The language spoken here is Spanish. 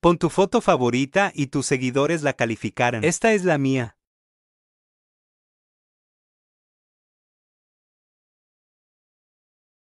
Pon tu foto favorita y tus seguidores la calificarán. Esta es la mía.